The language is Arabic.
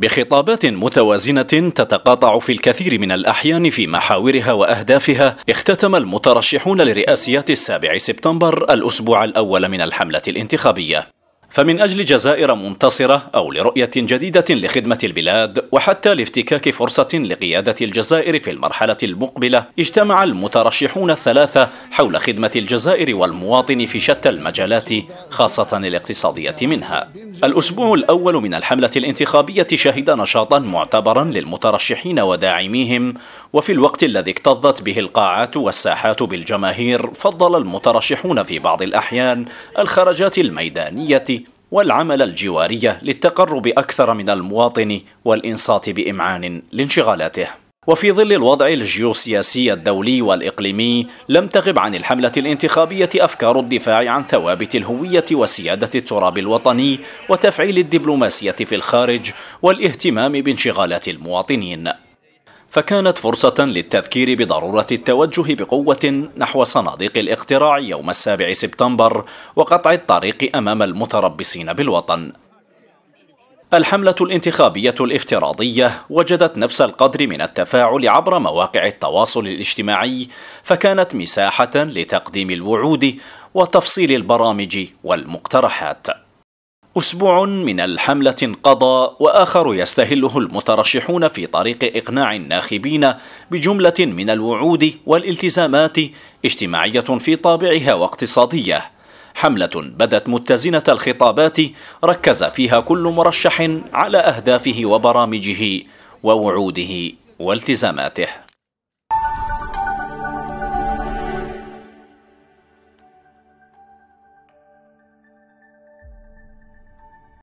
بخطابات متوازنة تتقاطع في الكثير من الأحيان في محاورها وأهدافها اختتم المترشحون لرئاسيات السابع سبتمبر الأسبوع الأول من الحملة الانتخابية فمن أجل جزائر منتصرة أو لرؤية جديدة لخدمة البلاد وحتى لافتكاك فرصة لقيادة الجزائر في المرحلة المقبلة اجتمع المترشحون الثلاثة حول خدمة الجزائر والمواطن في شتى المجالات خاصة الاقتصادية منها الأسبوع الأول من الحملة الانتخابية شهد نشاطا معتبرا للمترشحين وداعميهم وفي الوقت الذي اكتظت به القاعات والساحات بالجماهير فضل المترشحون في بعض الأحيان الخرجات الميدانية والعمل الجوارية للتقرب أكثر من المواطن والإنصات بإمعان لانشغالاته وفي ظل الوضع الجيوسياسي الدولي والإقليمي لم تغب عن الحملة الانتخابية أفكار الدفاع عن ثوابت الهوية وسيادة التراب الوطني وتفعيل الدبلوماسية في الخارج والاهتمام بانشغالات المواطنين فكانت فرصة للتذكير بضرورة التوجه بقوة نحو صناديق الاقتراع يوم السابع سبتمبر وقطع الطريق أمام المتربصين بالوطن الحملة الانتخابية الافتراضية وجدت نفس القدر من التفاعل عبر مواقع التواصل الاجتماعي فكانت مساحة لتقديم الوعود وتفصيل البرامج والمقترحات أسبوع من الحملة انقضى وآخر يستهله المترشحون في طريق إقناع الناخبين بجملة من الوعود والالتزامات اجتماعية في طابعها واقتصادية. حملة بدت متزنة الخطابات ركز فيها كل مرشح على أهدافه وبرامجه ووعوده والتزاماته.